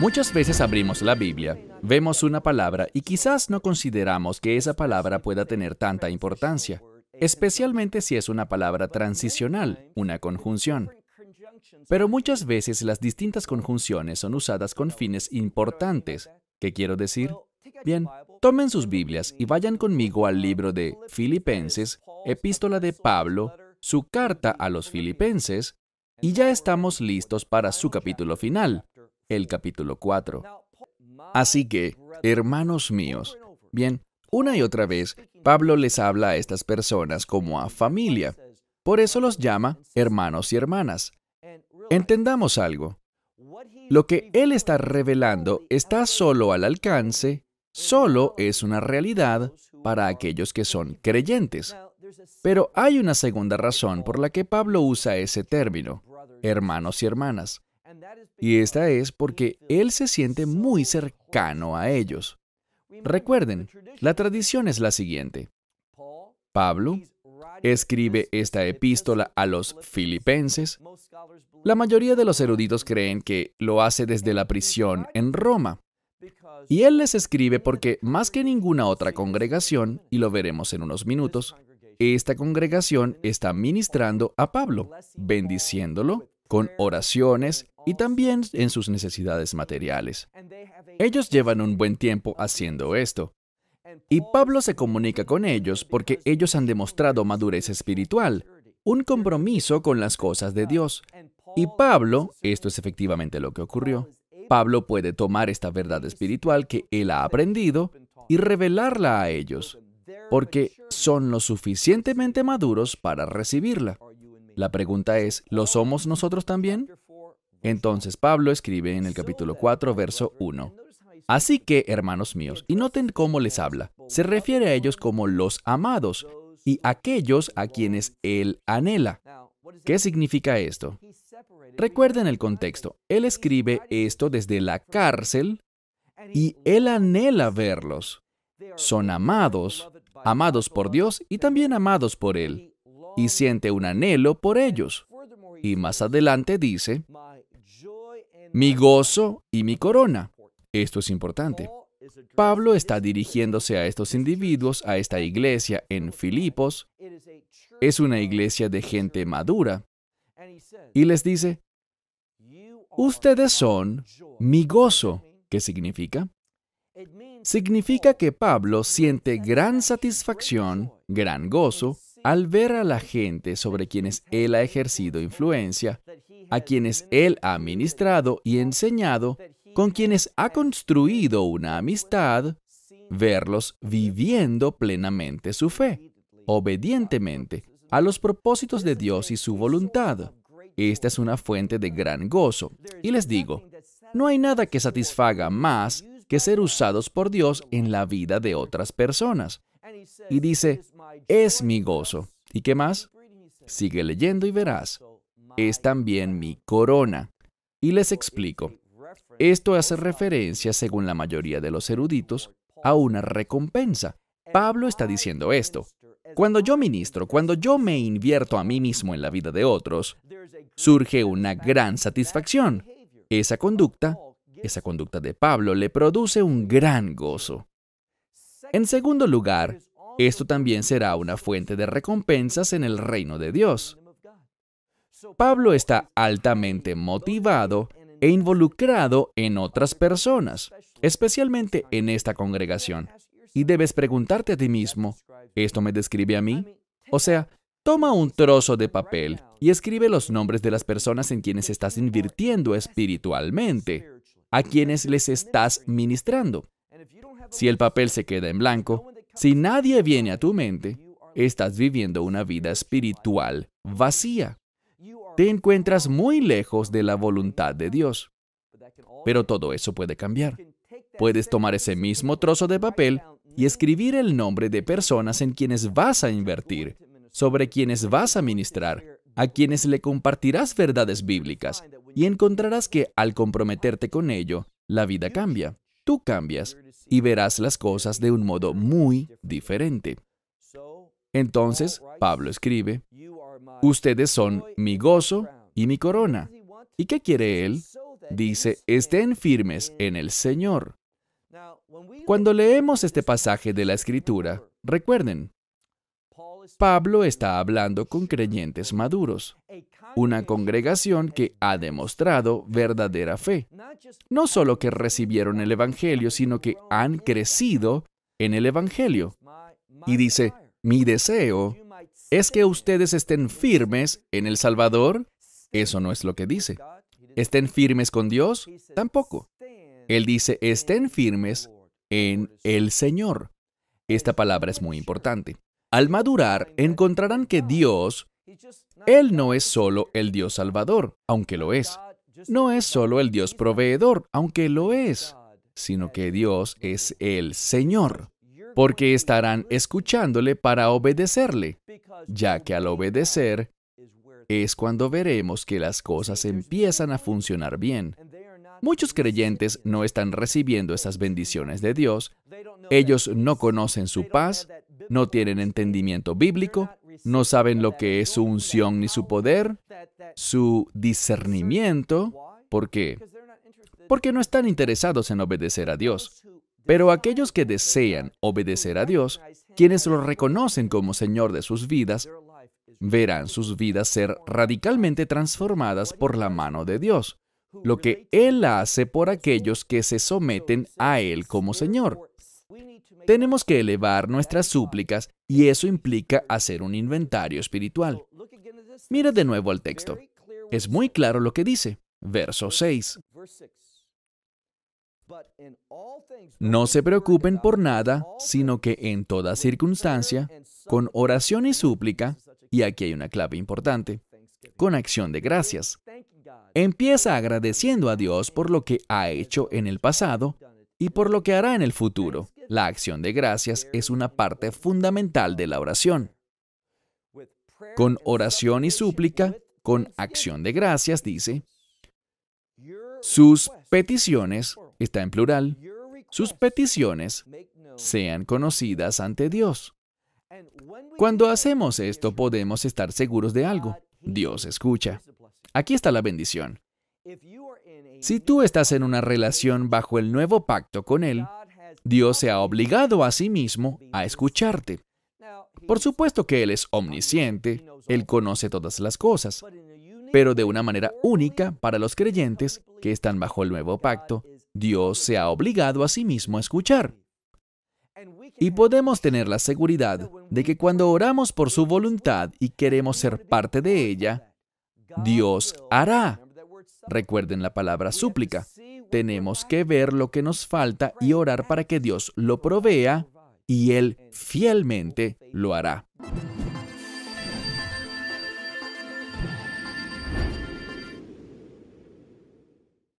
Muchas veces abrimos la Biblia, vemos una palabra y quizás no consideramos que esa palabra pueda tener tanta importancia, especialmente si es una palabra transicional, una conjunción. Pero muchas veces las distintas conjunciones son usadas con fines importantes. ¿Qué quiero decir? Bien, tomen sus Biblias y vayan conmigo al libro de Filipenses, epístola de Pablo, su carta a los Filipenses, y ya estamos listos para su capítulo final, el capítulo 4. Así que, hermanos míos, bien, una y otra vez, Pablo les habla a estas personas como a familia. Por eso los llama hermanos y hermanas. Entendamos algo. Lo que él está revelando está solo al alcance, solo es una realidad para aquellos que son creyentes. Pero hay una segunda razón por la que Pablo usa ese término, hermanos y hermanas. Y esta es porque Él se siente muy cercano a ellos. Recuerden, la tradición es la siguiente. Pablo escribe esta epístola a los filipenses. La mayoría de los eruditos creen que lo hace desde la prisión en Roma. Y él les escribe porque más que ninguna otra congregación, y lo veremos en unos minutos, esta congregación está ministrando a Pablo, bendiciéndolo con oraciones y también en sus necesidades materiales. Ellos llevan un buen tiempo haciendo esto. Y Pablo se comunica con ellos porque ellos han demostrado madurez espiritual, un compromiso con las cosas de Dios. Y Pablo, esto es efectivamente lo que ocurrió, Pablo puede tomar esta verdad espiritual que él ha aprendido y revelarla a ellos, porque son lo suficientemente maduros para recibirla. La pregunta es, ¿lo somos nosotros también? Entonces Pablo escribe en el capítulo 4, verso 1. Así que, hermanos míos, y noten cómo les habla. Se refiere a ellos como los amados y aquellos a quienes él anhela. ¿Qué significa esto? Recuerden el contexto. Él escribe esto desde la cárcel y él anhela verlos. Son amados, amados por Dios y también amados por él. Y siente un anhelo por ellos. Y más adelante dice, mi gozo y mi corona. Esto es importante. Pablo está dirigiéndose a estos individuos, a esta iglesia en Filipos. Es una iglesia de gente madura. Y les dice, ustedes son mi gozo. ¿Qué significa? Significa que Pablo siente gran satisfacción, gran gozo, al ver a la gente sobre quienes él ha ejercido influencia, a quienes él ha ministrado y enseñado, con quienes ha construido una amistad, verlos viviendo plenamente su fe, obedientemente a los propósitos de Dios y su voluntad. Esta es una fuente de gran gozo. Y les digo, no hay nada que satisfaga más que ser usados por Dios en la vida de otras personas y dice, es mi gozo. ¿Y qué más? Sigue leyendo y verás. Es también mi corona. Y les explico. Esto hace referencia, según la mayoría de los eruditos, a una recompensa. Pablo está diciendo esto. Cuando yo ministro, cuando yo me invierto a mí mismo en la vida de otros, surge una gran satisfacción. Esa conducta, esa conducta de Pablo, le produce un gran gozo. En segundo lugar, esto también será una fuente de recompensas en el reino de Dios. Pablo está altamente motivado e involucrado en otras personas, especialmente en esta congregación. Y debes preguntarte a ti mismo, ¿esto me describe a mí? O sea, toma un trozo de papel y escribe los nombres de las personas en quienes estás invirtiendo espiritualmente, a quienes les estás ministrando. Si el papel se queda en blanco, si nadie viene a tu mente, estás viviendo una vida espiritual vacía. Te encuentras muy lejos de la voluntad de Dios. Pero todo eso puede cambiar. Puedes tomar ese mismo trozo de papel y escribir el nombre de personas en quienes vas a invertir, sobre quienes vas a ministrar, a quienes le compartirás verdades bíblicas, y encontrarás que al comprometerte con ello, la vida cambia tú cambias y verás las cosas de un modo muy diferente. Entonces, Pablo escribe, ustedes son mi gozo y mi corona. ¿Y qué quiere él? Dice, estén firmes en el Señor. Cuando leemos este pasaje de la Escritura, recuerden, Pablo está hablando con creyentes maduros, una congregación que ha demostrado verdadera fe. No solo que recibieron el Evangelio, sino que han crecido en el Evangelio. Y dice, mi deseo es que ustedes estén firmes en el Salvador. Eso no es lo que dice. ¿Estén firmes con Dios? Tampoco. Él dice, estén firmes en el Señor. Esta palabra es muy importante. Al madurar, encontrarán que Dios él no es solo el Dios Salvador, aunque lo es. No es solo el Dios proveedor, aunque lo es, sino que Dios es el Señor, porque estarán escuchándole para obedecerle, ya que al obedecer es cuando veremos que las cosas empiezan a funcionar bien. Muchos creyentes no están recibiendo esas bendiciones de Dios, ellos no conocen su paz, no tienen entendimiento bíblico, no saben lo que es su unción ni su poder, su discernimiento. ¿Por qué? Porque no están interesados en obedecer a Dios. Pero aquellos que desean obedecer a Dios, quienes lo reconocen como Señor de sus vidas, verán sus vidas ser radicalmente transformadas por la mano de Dios, lo que Él hace por aquellos que se someten a Él como Señor. Tenemos que elevar nuestras súplicas y eso implica hacer un inventario espiritual. Mira de nuevo al texto. Es muy claro lo que dice. Verso 6. No se preocupen por nada, sino que en toda circunstancia, con oración y súplica, y aquí hay una clave importante, con acción de gracias. Empieza agradeciendo a Dios por lo que ha hecho en el pasado y por lo que hará en el futuro. La acción de gracias es una parte fundamental de la oración. Con oración y súplica, con acción de gracias, dice, sus peticiones, está en plural, sus peticiones sean conocidas ante Dios. Cuando hacemos esto podemos estar seguros de algo. Dios escucha. Aquí está la bendición. Si tú estás en una relación bajo el nuevo pacto con Él, Dios se ha obligado a sí mismo a escucharte. Por supuesto que Él es omnisciente, Él conoce todas las cosas, pero de una manera única para los creyentes que están bajo el nuevo pacto, Dios se ha obligado a sí mismo a escuchar. Y podemos tener la seguridad de que cuando oramos por su voluntad y queremos ser parte de ella, Dios hará. Recuerden la palabra súplica. Tenemos que ver lo que nos falta y orar para que Dios lo provea y Él fielmente lo hará.